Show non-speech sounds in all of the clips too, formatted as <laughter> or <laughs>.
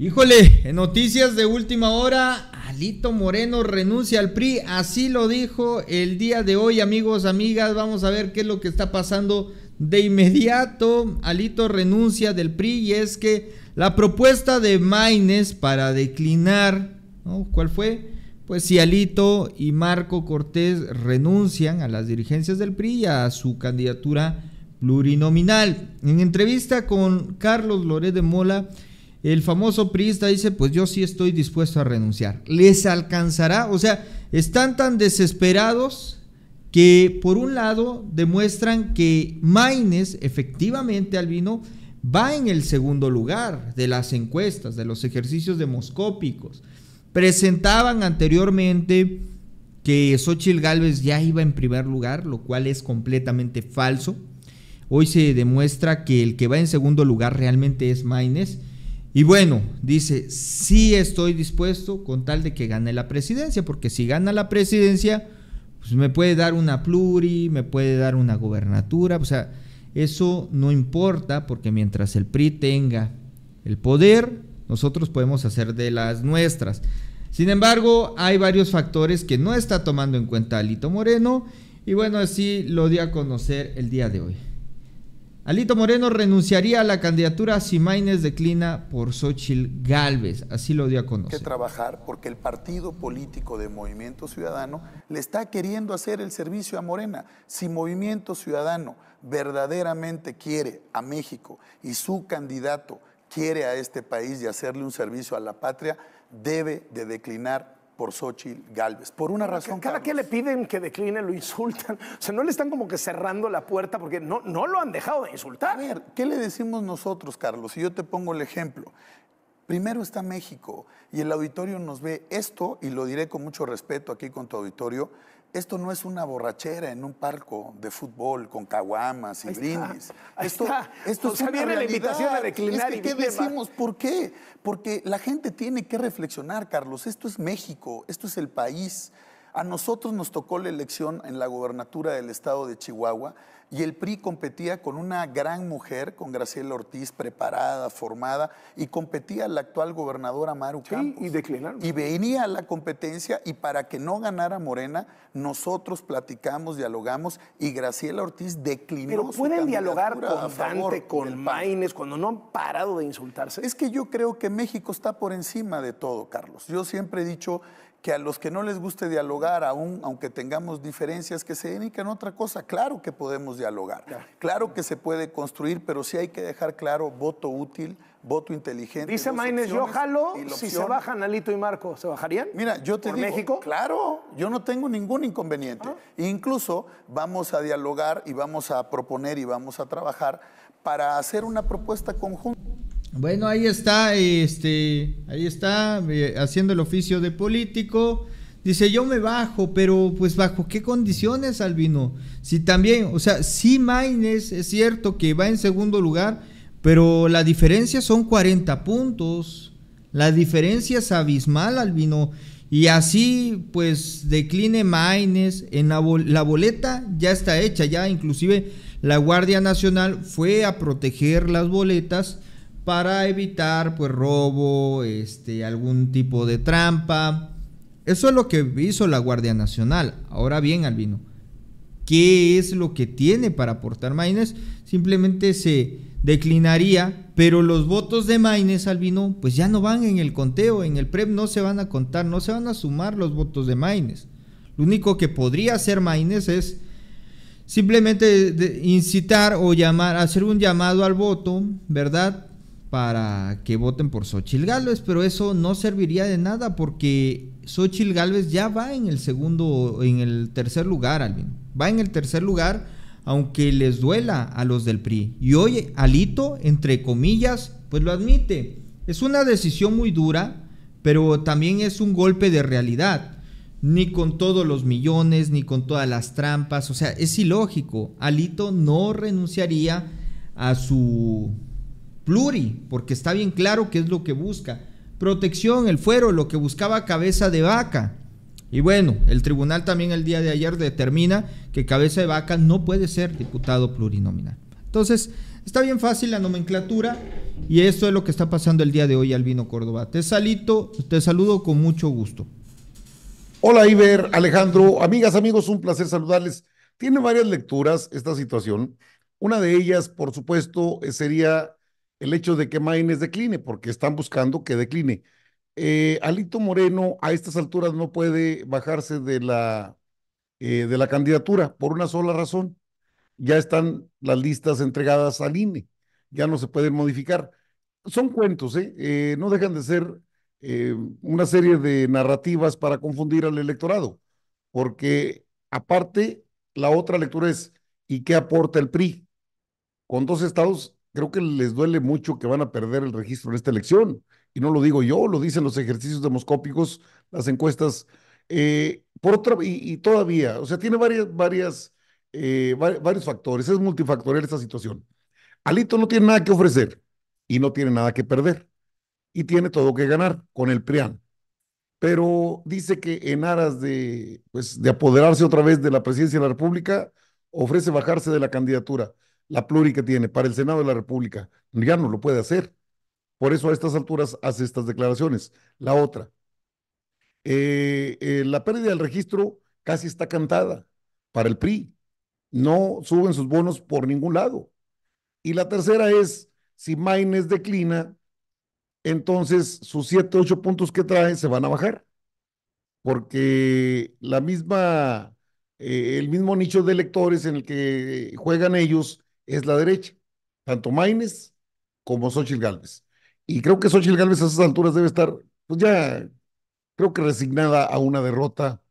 Híjole, en noticias de última hora, Alito Moreno renuncia al PRI, así lo dijo el día de hoy, amigos, amigas, vamos a ver qué es lo que está pasando de inmediato. Alito renuncia del PRI y es que la propuesta de Maines para declinar, ¿no? ¿cuál fue? Pues si Alito y Marco Cortés renuncian a las dirigencias del PRI y a su candidatura plurinominal. En entrevista con Carlos Loré de Mola, el famoso prista dice, pues yo sí estoy dispuesto a renunciar. ¿Les alcanzará? O sea, están tan desesperados que por un lado demuestran que Maines, efectivamente, vino va en el segundo lugar de las encuestas, de los ejercicios demoscópicos. Presentaban anteriormente que Xochitl Gálvez ya iba en primer lugar, lo cual es completamente falso. Hoy se demuestra que el que va en segundo lugar realmente es Maines. Y bueno, dice, sí estoy dispuesto con tal de que gane la presidencia, porque si gana la presidencia, pues me puede dar una pluri, me puede dar una gobernatura, o sea, eso no importa, porque mientras el PRI tenga el poder, nosotros podemos hacer de las nuestras. Sin embargo, hay varios factores que no está tomando en cuenta Alito Moreno, y bueno, así lo di a conocer el día de hoy. Alito Moreno renunciaría a la candidatura si Maynes declina por Xochitl Galvez. Así lo dio a conocer. Que trabajar porque el partido político de Movimiento Ciudadano le está queriendo hacer el servicio a Morena. Si Movimiento Ciudadano verdaderamente quiere a México y su candidato quiere a este país y hacerle un servicio a la patria, debe de declinar por Sochi Galvez. Por una razón. Cada que le piden que decline, lo insultan. <laughs> O sea, no le están como que cerrando la puerta porque no, no lo han dejado de insultar. A ver, ¿qué le decimos nosotros, Carlos? Si yo te pongo el ejemplo. Primero está México y el auditorio nos ve esto, y lo diré con mucho respeto aquí con tu auditorio, esto no es una borrachera en un parco de fútbol con caguamas y brindis. Esto, es la invitación a declinar y ¿qué decimos? ¿Por qué? Porque la gente tiene que reflexionar, Carlos. Esto es México, esto es el país. A nosotros nos tocó la elección en la gobernatura del estado de Chihuahua y el PRI competía con una gran mujer, con Graciela Ortiz, preparada, formada, y competía la actual gobernadora Maru Campos. Y declinaron. Y venía la competencia y para que no ganara Morena, nosotros platicamos, dialogamos y Graciela Ortiz declinó. Pero pueden dialogar con con Maines, cuando no han parado de insultarse. Es que yo creo que México está por encima de todo, Carlos. Yo siempre he dicho que a los que no les guste dialogar, aún aunque tengamos diferencias, que se dediquen a otra cosa. Claro que podemos dialogar, claro. que se puede construir, pero sí hay que dejar claro voto útil, voto inteligente. Dice Maines, yo jalo si se bajan Alito y Marco, ¿se bajarían? Mira, yo te digo, México? claro, yo no tengo ningún inconveniente. Ah. Incluso vamos a dialogar y vamos a proponer y vamos a trabajar para hacer una propuesta conjunta. Bueno, ahí está, este, ahí está, eh, haciendo el oficio de político. Dice, yo me bajo, pero pues bajo qué condiciones, Albino. Si también, o sea, si Maines es cierto que va en segundo lugar, pero la diferencia son 40 puntos. La diferencia es abismal, Albino. Y así, pues, decline Maines. En la boleta ya está hecha, ya inclusive la Guardia Nacional fue a proteger las boletas para evitar pues robo, este, algún tipo de trampa. Eso es lo que hizo la Guardia Nacional. Ahora bien, Albino, ¿qué es lo que tiene para aportar Maines? Simplemente se declinaría, pero los votos de Maines, Albino, pues ya no van en el conteo, en el PREP no se van a contar, no se van a sumar los votos de Maines. Lo único que podría hacer Maines es simplemente incitar o llamar, hacer un llamado al voto, ¿verdad? para que voten por Xochitl Galvez pero eso no serviría de nada porque Xochitl Galvez ya va en el segundo, en el tercer lugar, Alvin. Va en el tercer lugar, aunque les duela a los del PRI. Y hoy Alito, entre comillas, pues lo admite. Es una decisión muy dura, pero también es un golpe de realidad. Ni con todos los millones, ni con todas las trampas. O sea, es ilógico. Alito no renunciaría a su pluri, porque está bien claro qué es lo que busca. Protección, el fuero, lo que buscaba cabeza de vaca. Y bueno, el tribunal también el día de ayer determina que cabeza de vaca no puede ser diputado plurinominal. Entonces, está bien fácil la nomenclatura y esto es lo que está pasando el día de hoy, Albino Córdoba. Te, salito, te saludo con mucho gusto. Hola Iber, Alejandro, amigas, amigos, un placer saludarles. Tiene varias lecturas esta situación. Una de ellas, por supuesto, sería el hecho de que Maines decline, porque están buscando que decline. Eh, Alito Moreno a estas alturas no puede bajarse de la, eh, de la candidatura por una sola razón. Ya están las listas entregadas al INE, ya no se pueden modificar. Son cuentos, ¿eh? eh no dejan de ser una serie de narrativas para confundir al electorado, porque aparte la otra lectura es, ¿y qué aporta el PRI? Con dos estados creo que les duele mucho que van a perder el registro en esta elección. Y no lo digo yo, lo dicen los ejercicios demoscópicos, las encuestas. Eh, por otra, y, todavía, o sea, tiene varias, varias, eh, varios factores, es multifactorial esta situación. Alito no tiene nada que ofrecer y no tiene nada que perder y tiene todo que ganar con el PRIAN. Pero dice que en aras de, pues, de apoderarse otra vez de la presidencia de la República, ofrece bajarse de la candidatura la pluri que tiene para el Senado de la República. Ya no lo puede hacer. Por eso a estas alturas hace estas declaraciones. La otra, eh, eh, la pérdida del registro casi está cantada para el PRI. No suben sus bonos por ningún lado. Y la tercera es, si Maines declina, entonces sus 7, 8 puntos que trae se van a bajar. Porque la misma, eh, el mismo nicho de electores en el que juegan ellos es la derecha, tanto Maines como Xochitl Galvez. Y creo que Xochitl Galvez a esas alturas debe estar, pues ya, creo que resignada a una derrota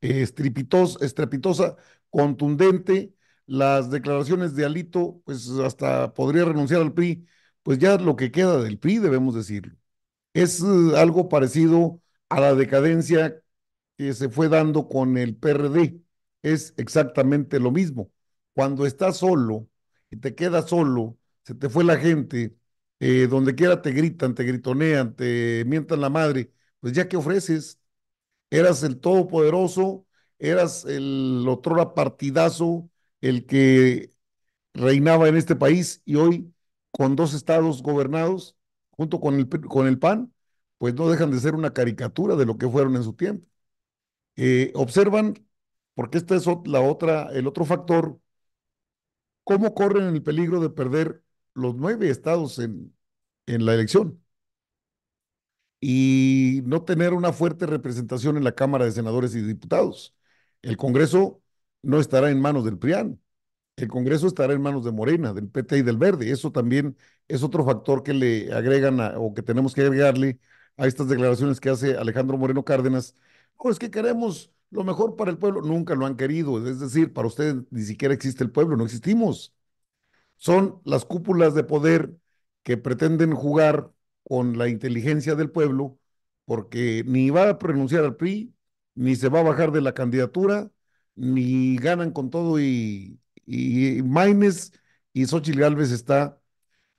eh, estrepitosa, contundente. Las declaraciones de Alito, pues hasta podría renunciar al PRI, pues ya lo que queda del PRI, debemos decirlo. Es eh, algo parecido a la decadencia que se fue dando con el PRD. Es exactamente lo mismo. Cuando está solo, y te quedas solo, se te fue la gente, eh, donde quiera te gritan, te gritonean, te mientan la madre, pues ya que ofreces, eras el todopoderoso, eras el otro partidazo, el que reinaba en este país y hoy con dos estados gobernados junto con el, con el PAN, pues no dejan de ser una caricatura de lo que fueron en su tiempo. Eh, observan, porque este es la otra, el otro factor ¿cómo corren el peligro de perder los nueve estados en, en la elección? Y no tener una fuerte representación en la Cámara de Senadores y Diputados. El Congreso no estará en manos del PRIAN. El Congreso estará en manos de Morena, del PT y del Verde. Eso también es otro factor que le agregan o que tenemos que agregarle a estas declaraciones que hace Alejandro Moreno Cárdenas. O es que queremos lo mejor para el pueblo, nunca lo han querido. Es decir, para ustedes ni siquiera existe el pueblo, no existimos. Son las cúpulas de poder que pretenden jugar con la inteligencia del pueblo, porque ni va a pronunciar al PRI, ni se va a bajar de la candidatura, ni ganan con todo y, y, y Maines y Xochitl está,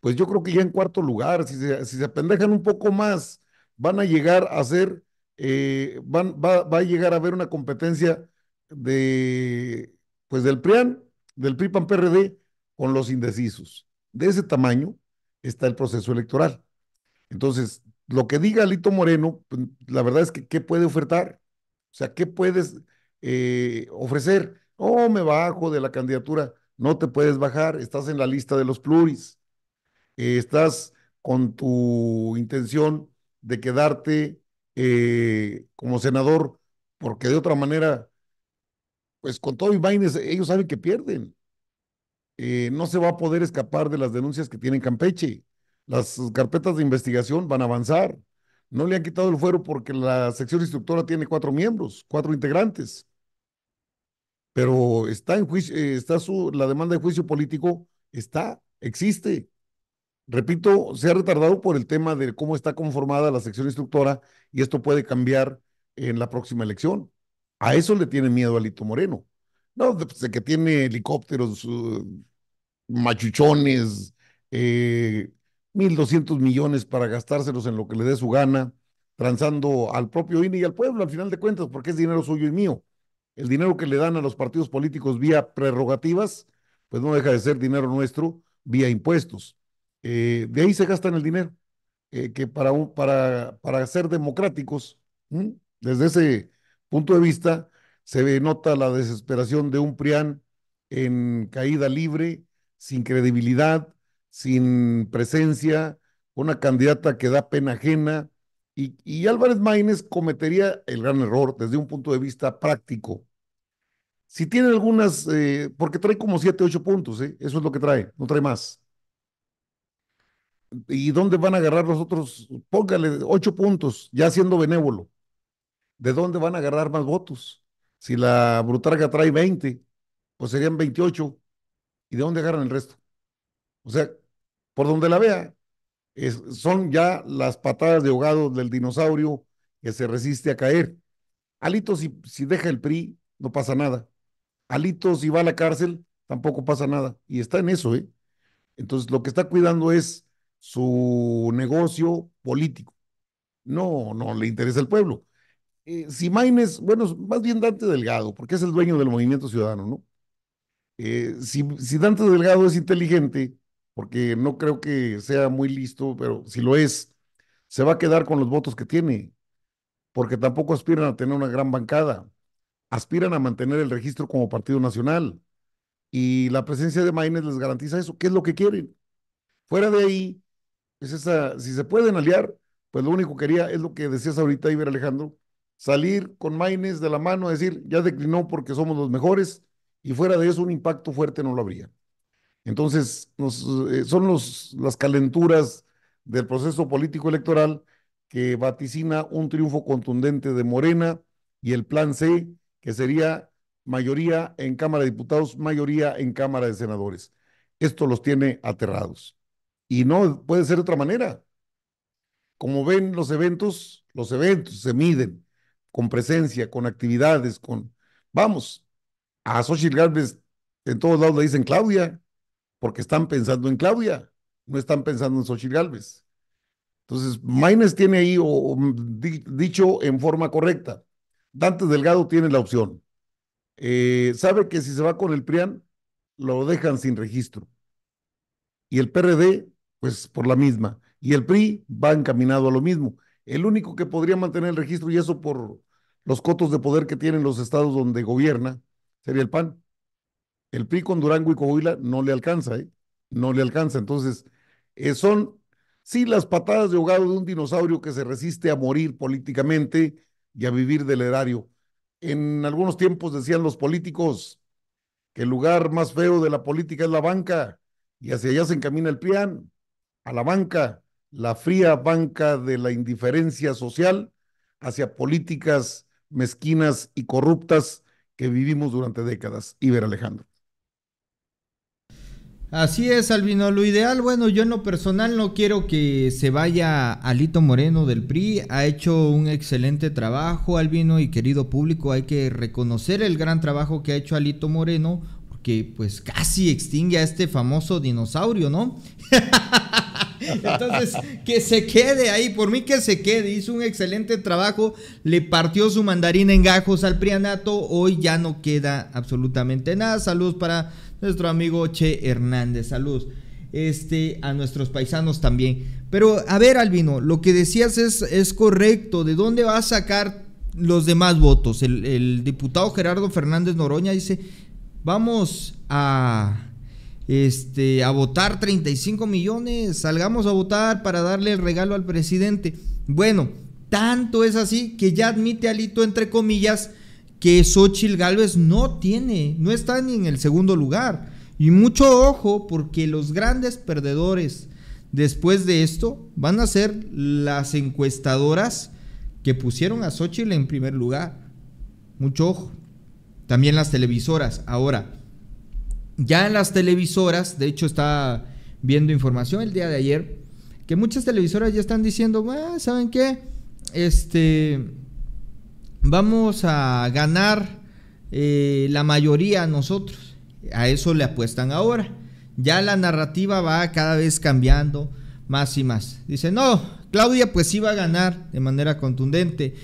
pues yo creo que ya en cuarto lugar. Si se, si se un poco más, van a llegar a ser eh, van, va, a llegar a haber una competencia de, pues del PRIAN, del pri prd con los indecisos. De ese tamaño está el proceso electoral. Entonces, lo que diga Lito Moreno, pues, la verdad es que ¿qué puede ofertar? O sea, ¿qué puedes eh, ofrecer? Oh, me bajo de la candidatura. No te puedes bajar, estás en la lista de los pluris. Eh, estás con tu intención de quedarte eh, como senador, porque de otra manera, pues con todo y vainas ellos saben que pierden. Eh, no se va a poder escapar de las denuncias que tienen Campeche. Las carpetas de investigación van a avanzar. No le han quitado el fuero porque la sección instructora tiene cuatro miembros, cuatro integrantes. Pero está en juicio, eh, está su, la demanda de juicio político está, existe repito, se ha retardado por el tema de cómo está conformada la sección instructora y esto puede cambiar en la próxima elección. A eso le tiene miedo Alito Moreno. No, pues, de, que tiene helicópteros, uh, machuchones, eh, 1.200 millones para gastárselos en lo que le dé su gana, transando al propio INE y al pueblo, al final de cuentas, porque es dinero suyo y mío. El dinero que le dan a los partidos políticos vía prerrogativas, pues no deja de ser dinero nuestro vía impuestos. Eh, de ahí se gastan el dinero, eh, que para, para, para ser democráticos, desde ese punto de vista, se nota la desesperación de un PRIAN en caída libre, sin credibilidad, sin presencia, una candidata que da pena ajena. Y, Álvarez Maínez cometería el gran error desde un punto de vista práctico. Si tiene algunas, eh, porque trae como siete ocho puntos, eso es lo que trae, no trae más. ¿Y dónde van a agarrar los otros? Póngale ocho puntos, ya siendo benévolo. ¿De dónde van a agarrar más votos? Si la Brutarga trae 20, pues serían 28. ¿Y de dónde agarran el resto? O sea, por donde la vea, es, son ya las patadas de ahogado del dinosaurio que se resiste a caer. Alito, si, si deja el PRI, no pasa nada. Alito, si va a la cárcel, tampoco pasa nada. Y está en eso, ¿eh? Entonces, lo que está cuidando es su negocio político. No, no le interesa el pueblo. Eh, si Maines bueno, más bien Dante Delgado, porque es el dueño del movimiento ciudadano, ¿no? Eh, si, Dante Delgado es inteligente, porque no creo que sea muy listo, pero si lo es, se va a quedar con los votos que tiene, porque tampoco aspiran a tener una gran bancada, aspiran a mantener el registro como partido nacional. Y la presencia de Maines les garantiza eso, ¿Qué es lo que quieren. Fuera de ahí, esa, si se pueden aliar, pues lo único que haría es lo que decías ahorita, Iber Alejandro, salir con Maines de la mano a decir, ya declinó porque somos los mejores, y fuera de eso un impacto fuerte no lo habría. Entonces, eh, son los, las calenturas del proceso político electoral que vaticina un triunfo contundente de Morena y el plan C, que sería mayoría en Cámara de Diputados, mayoría en Cámara de Senadores. Esto los tiene aterrados. Y no puede ser de otra manera. Como ven los eventos, los eventos se miden con presencia, con actividades, con... Vamos, a Xochitl Galvez en todos lados le dicen Claudia, porque están pensando en Claudia, no están pensando en Xochitl Galvez Entonces, Maines tiene ahí, mm, dicho en forma correcta, Dante Delgado tiene la opción. Eh, sabe que si se va con el PRIAN, lo dejan sin registro. Y el PRD pues por la misma. Y el PRI va encaminado a lo mismo. El único que podría mantener el registro, y eso por los cotos de poder que tienen los estados donde gobierna, sería el PAN. El PRI con Durango y Coahuila no le alcanza, ¿eh? No le alcanza. Entonces, eh, son, sí, las patadas de ahogado de un dinosaurio que se resiste a morir políticamente y a vivir del erario. En algunos tiempos decían los políticos que el lugar más feo de la política es la banca y hacia allá se encamina el PRIAN a la banca, la fría banca de la indiferencia social hacia políticas mezquinas y corruptas que vivimos durante décadas. Iber Alejandro. Así es, Albino. Lo ideal, bueno, yo en lo personal no quiero que se vaya Alito Moreno del PRI. Ha hecho un excelente trabajo, Albino y querido público. Hay que reconocer el gran trabajo que ha hecho Alito Moreno, porque pues casi extingue a este famoso dinosaurio, ¿no? <laughs> Entonces, que se quede ahí, por mí que se quede. Hizo un excelente trabajo, le partió su mandarín en gajos al Prianato. Hoy ya no queda absolutamente nada. Saludos para nuestro amigo Che Hernández. Saludos este, a nuestros paisanos también. Pero a ver, Albino, lo que decías es, es correcto. ¿De dónde va a sacar los demás votos? el diputado Gerardo Fernández Noroña dice, vamos a este, a votar 35 millones, salgamos a votar para darle el regalo al presidente. Bueno, tanto es así que ya admite Alito, entre comillas, que Xochitl Gálvez no tiene, no está ni en el segundo lugar. Y mucho ojo, porque los grandes perdedores después de esto van a ser las encuestadoras que pusieron a Xochitl en primer lugar. Mucho ojo. También las televisoras. Ahora, ya en las televisoras, de hecho está viendo información el día de ayer, que muchas televisoras ya están diciendo, ¿saben qué? Este, vamos a ganar eh, la mayoría a nosotros. A eso le apuestan ahora. Ya la narrativa va cada vez cambiando más y más. Dice, no, Claudia pues iba a ganar de manera contundente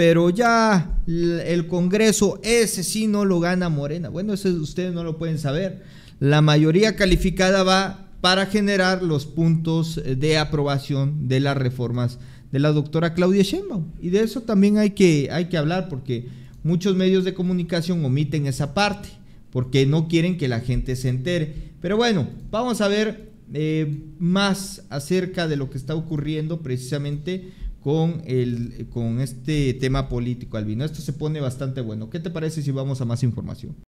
pero ya el Congreso, ese sí no lo gana Morena. Bueno, eso ustedes no lo pueden saber. La mayoría calificada va para generar los puntos eh, de aprobación de las reformas de la doctora Claudia Sheinbaum. Y de eso también hay que, hay que hablar porque muchos medios de comunicación omiten esa parte porque no quieren que la gente se entere. Pero bueno, vamos a ver eh, más acerca de lo que está ocurriendo precisamente con, el, con este tema político, Albino. Esto se pone bastante bueno. ¿Qué te parece si vamos a más información?